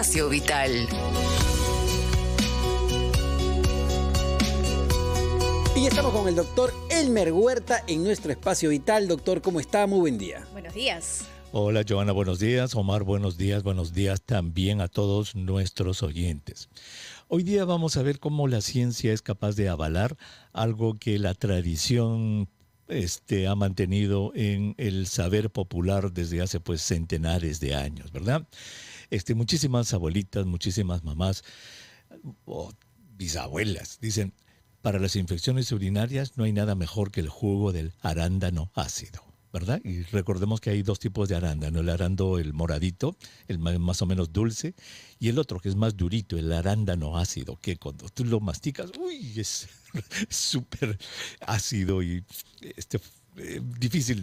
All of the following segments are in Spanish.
espacio vital. Y estamos con el doctor Elmer Huerta en nuestro espacio vital. Doctor, ¿cómo está? Muy buen día. Buenos días. Hola Joana, buenos días. Omar, buenos días. Buenos días también a todos nuestros oyentes. Hoy día vamos a ver cómo la ciencia es capaz de avalar algo que la tradición este, ha mantenido en el saber popular desde hace pues centenares de años, ¿verdad? Este, muchísimas abuelitas, muchísimas mamás o bisabuelas dicen, para las infecciones urinarias no hay nada mejor que el jugo del arándano ácido. ¿verdad? Y recordemos que hay dos tipos de arándano, el arándano el moradito, el más, o menos dulce, y el otro que es más durito, el arándano ácido, que cuando tú lo masticas, uy, es súper ácido y este, eh, difícil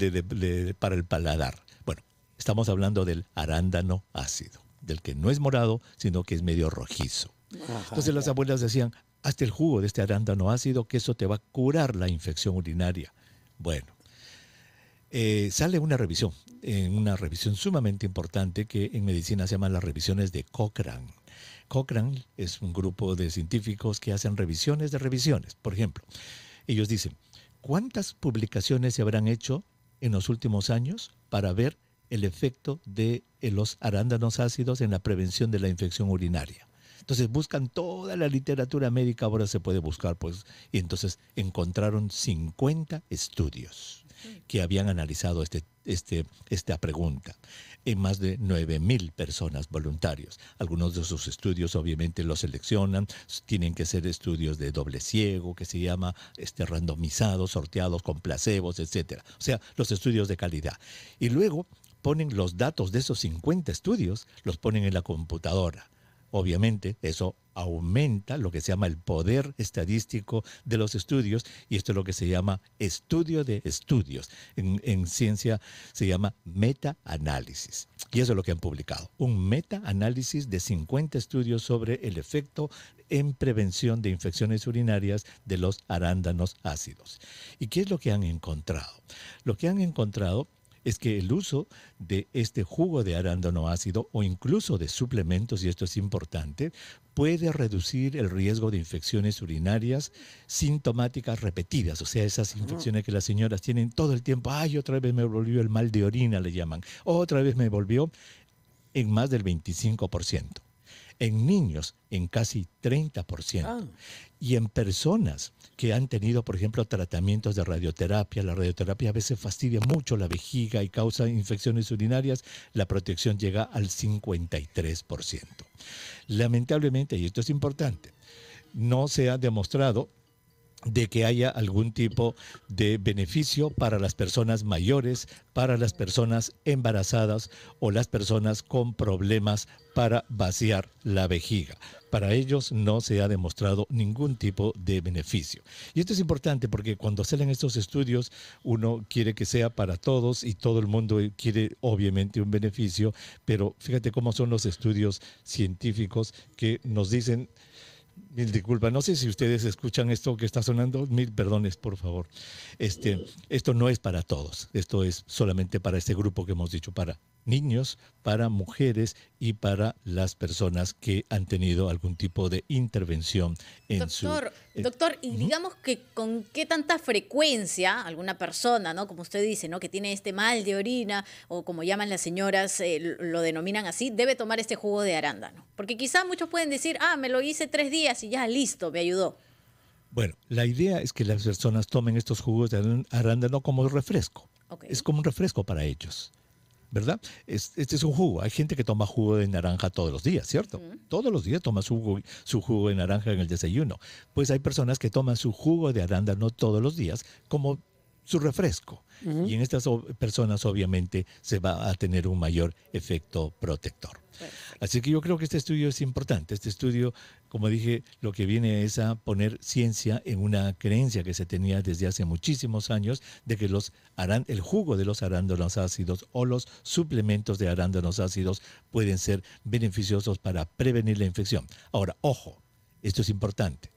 para el paladar. Bueno, estamos hablando del arándano ácido, del que no es morado, sino que es medio rojizo. Entonces las abuelas decían, hazte el jugo de este arándano ácido, que eso te va a curar la infección urinaria. Bueno, eh, sale una revisión, eh, una revisión sumamente importante que en medicina se llaman las revisiones de Cochrane. Cochrane es un grupo de científicos que hacen revisiones de revisiones. Por ejemplo, ellos dicen, ¿cuántas publicaciones se habrán hecho en los últimos años para ver el efecto de eh, los arándanos ácidos en la prevención de la infección urinaria? Entonces buscan toda la literatura médica, ahora se puede buscar, pues, y entonces encontraron 50 estudios que habían analizado este, este, esta pregunta en más de 9.000 personas voluntarios. Algunos de sus estudios obviamente los seleccionan, tienen que ser estudios de doble ciego, que se llama este, randomizados, sorteados con placebos, etc. O sea, los estudios de calidad. Y luego ponen los datos de esos 50 estudios, los ponen en la computadora. Obviamente eso aumenta lo que se llama el poder estadístico de los estudios y esto es lo que se llama estudio de estudios. En, ciencia se llama meta-análisis y eso es lo que han publicado. Un meta-análisis de 50 estudios sobre el efecto en prevención de infecciones urinarias de los arándanos ácidos. ¿Y qué es lo que han encontrado? Lo que han encontrado es que el uso de este jugo de arándano ácido o incluso de suplementos, y esto es importante, puede reducir el riesgo de infecciones urinarias sintomáticas repetidas, o sea, esas infecciones que las señoras tienen todo el tiempo, ay, otra vez me volvió el mal de orina, le llaman, otra vez me volvió en más del 25% en niños en casi 30%. Ah. Y en personas que han tenido, por ejemplo, tratamientos de radioterapia, la radioterapia a veces fastidia mucho la vejiga y causa infecciones urinarias, la protección llega al 53%. Lamentablemente, y esto es importante, no se ha demostrado de que haya algún tipo de beneficio para las personas mayores, para las personas embarazadas o las personas con problemas para vaciar la vejiga. Para ellos no se ha demostrado ningún tipo de beneficio. Y esto es importante porque cuando salen estos estudios, uno quiere que sea para todos y todo el mundo quiere obviamente un beneficio, pero fíjate cómo son los estudios científicos que nos dicen mil disculpas. No sé si ustedes escuchan esto que está sonando. Mil perdones, por favor. Este, esto no es para todos. Esto es solamente para este grupo que hemos dicho, para niños, para mujeres y para las personas que han tenido algún tipo de intervención en su... doctor eh, doctor, y digamos que con qué tanta frecuencia alguna persona, ¿no? Como usted dice, ¿no? Que tiene este mal de orina o como llaman las señoras, eh, lo denominan así, debe tomar este jugo de arándano. Porque quizá muchos pueden decir, ah, me lo hice tres días y ya listo, me ayudó. Bueno, la idea es que las personas tomen estos jugos de arándano como refresco. Es como un refresco para ellos. ¿verdad? Este es un jugo. Hay gente que toma jugo de naranja todos los días, ¿cierto? Todos los días toma su jugo, su jugo de naranja en el desayuno. Pues hay personas que toman su jugo de arándano todos los días como su refresco. Y en estas personas obviamente se va a tener un mayor efecto protector. Así que yo creo que este estudio es importante. Este estudio, como dije, lo que viene es a poner ciencia en una creencia que se tenía desde hace muchísimos años de que los el jugo de los arándanos ácidos o los suplementos de arándanos ácidos pueden ser beneficiosos para prevenir la infección. Ahora, ojo, esto es importante.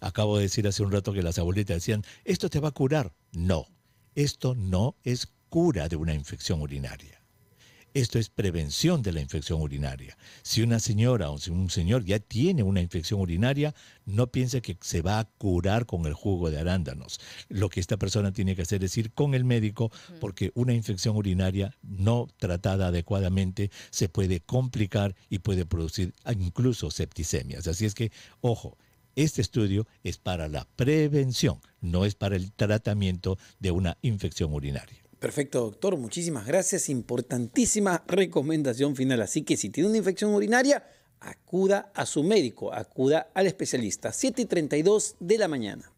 Acabo de decir hace un rato que las abuelitas decían, esto te va a curar. No, esto no es cura de una infección urinaria. Esto es prevención de la infección urinaria. Si una señora o si un señor ya tiene una infección urinaria, no piense que se va a curar con el jugo de arándanos. Lo que esta persona tiene que hacer es ir con el médico porque una infección urinaria no tratada adecuadamente se puede complicar y puede producir incluso septicemias. Así es que, ojo, este estudio es para la prevención, no es para el tratamiento de una infección urinaria. Perfecto, doctor. Muchísimas gracias. Importantísima recomendación final. Así que si tiene una infección urinaria, acuda a su médico, acuda al especialista. 7 y 32 de la mañana.